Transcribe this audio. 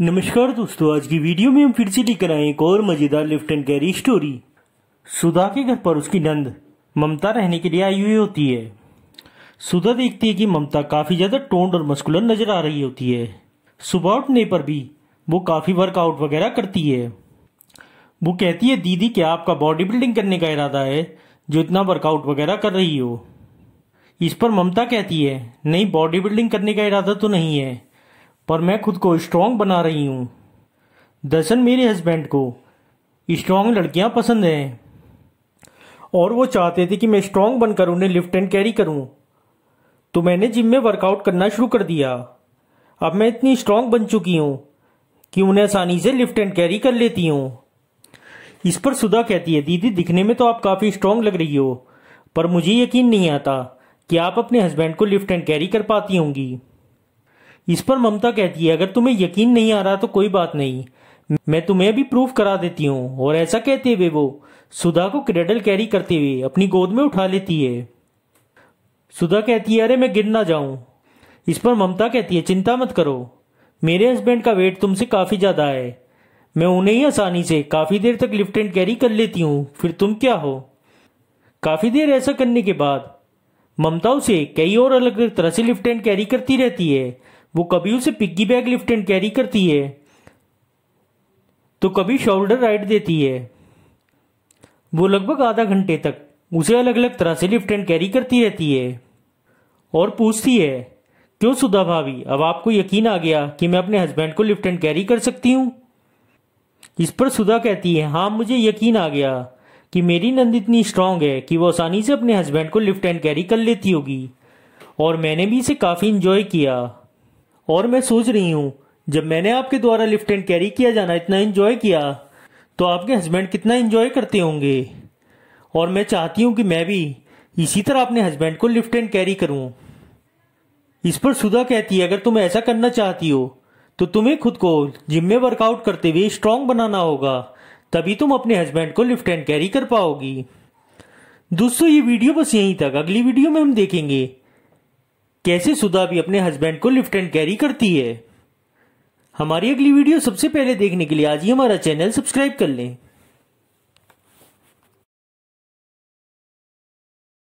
नमस्कार दोस्तों आज की वीडियो में हम फिर से लेकर आए एक और मजेदार lift and carry story Sudha के घर पर उसकी नंद ममता रहने के लिए आई हुई होती है सुधा देखती है कि ममता काफी ज्यादा टोंड और मस्कुलर नजर आ रही होती है सुबह उठने पर भी वो काफी वर्कआउट वगैरह करती है वो कहती है दीदी क्या आपका बॉडी बिल्डिंग करने का इरादा है जो इतना वर्कआउट वगैरह कर रही हो इस पर ममता कहती है नहीं बॉडी बिल्डिंग करने का इरादा तो नहीं है पर मैं खुद को स्ट्रांग बना रही हूँ दरअसल मेरे हस्बैंड को स्ट्रांग लड़कियाँ पसंद हैं और वो चाहते थे कि मैं स्ट्रांग बनकर उन्हें लिफ्ट एंड कैरी करूँ तो मैंने जिम में वर्कआउट करना शुरू कर दिया अब मैं इतनी स्ट्रांग बन चुकी हूँ कि उन्हें आसानी से लिफ्ट एंड कैरी कर लेती हूँ इस पर सुधा कहती है दीदी दिखने में तो आप काफ़ी स्ट्रांग लग रही हो पर मुझे यकीन नहीं आता कि आप अपने हस्बैंड को लिफ्ट एंड कैरी कर पाती होंगी इस पर ममता कहती है अगर तुम्हें यकीन नहीं आ रहा तो कोई बात नहीं मैं तुम्हें भी प्रूफ करा देती हूँ और ऐसा कहते हुए वो सुधा को क्रेडल कैरी करते हुए अपनी गोद में उठा लेती है सुधा कहती है अरे मैं गिर ना जाऊं इस पर ममता कहती है चिंता मत करो मेरे हस्बैंड का वेट तुमसे काफी ज्यादा है मैं उन्हें ही आसानी से काफी देर तक लिफ्ट एंड कैरी कर लेती हूँ फिर तुम क्या हो काफी देर ऐसा करने के बाद ममता उसे कई और अलग तरह से लिफ्ट एंड कैरी करती रहती है वो कभी उसे piggy bag lift and carry करती है तो कभी शोल्डर राइड देती है वो लगभग आधा घंटे तक उसे अलग अलग तरह से लिफ्ट एंड कैरी करती रहती है और पूछती है क्यों सुधा भाभी अब आपको यकीन आ गया कि मैं अपने हस्बैंड को लिफ्ट एंड कैरी कर सकती हूँ इस पर सुधा कहती है हाँ मुझे यकीन आ गया कि मेरी नंद इतनी स्ट्रांग है कि वो आसानी से अपने हस्बैंड को लिफ्ट एंड कैरी कर लेती होगी और मैंने भी इसे काफ़ी इंजॉय किया और मैं सोच रही हूँ जब मैंने आपके द्वारा लिफ्ट एंड कैरी किया जाना इतना इन्जॉय किया तो आपके हस्बैंड कितना इन्जॉय करते होंगे और मैं चाहती हूँ कि मैं भी इसी तरह अपने हस्बैंड को लिफ्ट एंड कैरी करूँ इस पर सुधा कहती है अगर तुम ऐसा करना चाहती हो तो तुम्हें खुद को जिम में वर्कआउट करते हुए स्ट्रांग बनाना होगा तभी तुम अपने हस्बैंड को लिफ्ट एंड कैरी कर पाओगी दोस्तों ये वीडियो बस यहीं तक अगली वीडियो में हम देखेंगे कैसे सुधा भी अपने हस्बैंड को लिफ्ट एंड कैरी करती है हमारी अगली वीडियो सबसे पहले देखने के लिए आज ही हमारा चैनल सब्सक्राइब कर लें